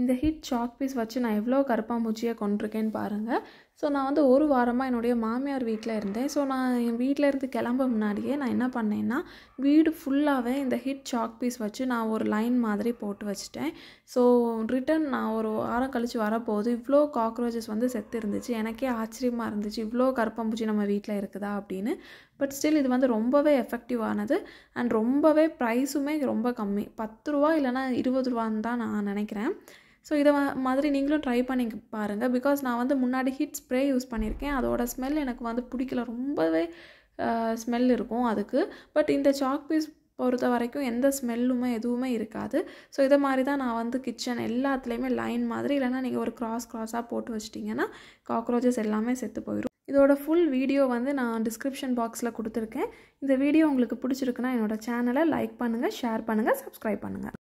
இந்த hit chalk piece வச்சு நான் எவ்வளோ கருப்பாம்பூச்சியை கொண்டிருக்கேன்னு பாருங்கள் ஸோ நான் வந்து ஒரு வாரமாக என்னுடைய மாமியார் வீட்டில் இருந்தேன் ஸோ நான் என் வீட்டில் இருந்து கிளம்ப முன்னாடியே நான் என்ன பண்ணேன்னா வீடு ஃபுல்லாகவே இந்த ஹிட் சாக் பீஸ் வச்சு நான் ஒரு லைன் மாதிரி போட்டு வச்சுட்டேன் ஸோ ரிட்டன் நான் ஒரு வாரம் கழித்து வரப்போது இவ்வளோ காக்ரோச்சஸ் வந்து செத்து இருந்துச்சு எனக்கே ஆச்சரியமாக இருந்துச்சு இவ்வளோ கருப்பாம்பூச்சி நம்ம வீட்டில் இருக்குதா அப்படின்னு பட் ஸ்டில் இது வந்து ரொம்பவே எஃபெக்டிவானது அண்ட் ரொம்பவே ப்ரைஸுமே ரொம்ப கம்மி பத்து ரூபா இல்லைனா இருபது ரூபான்னு தான் நான் நினைக்கிறேன் ஸோ இதை மாதிரி நீங்களும் ட்ரை பண்ணி பாருங்கள் பிகாஸ் நான் வந்து முன்னாடி ஹீட் ஸ்ப்ரே யூஸ் பண்ணியிருக்கேன் அதோட ஸ்மெல் எனக்கு வந்து பிடிக்கல ரொம்பவே ஸ்மெல் இருக்கும் அதுக்கு பட் இந்த சாக் பீஸ் பொறுத்த வரைக்கும் எந்த ஸ்மெல்லுமே எதுவுமே இருக்காது ஸோ இதை மாதிரி தான் நான் வந்து கிச்சன் எல்லாத்துலேயுமே லைன் மாதிரி இல்லைனா நீங்கள் ஒரு கிராஸ் கிராஸாக போட்டு வச்சிட்டிங்கன்னா காக்ரோச்சஸ் எல்லாமே செத்து போயிடும் இதோட ஃபுல் வீடியோ வந்து நான் டிஸ்கிரிப்ஷன் பாக்ஸில் கொடுத்துருக்கேன் இந்த வீடியோ உங்களுக்கு பிடிச்சிருக்குன்னா என்னோடய சேனலை லைக் பண்ணுங்கள் ஷேர் பண்ணுங்கள் சப்ஸ்கிரைப் பண்ணுங்கள்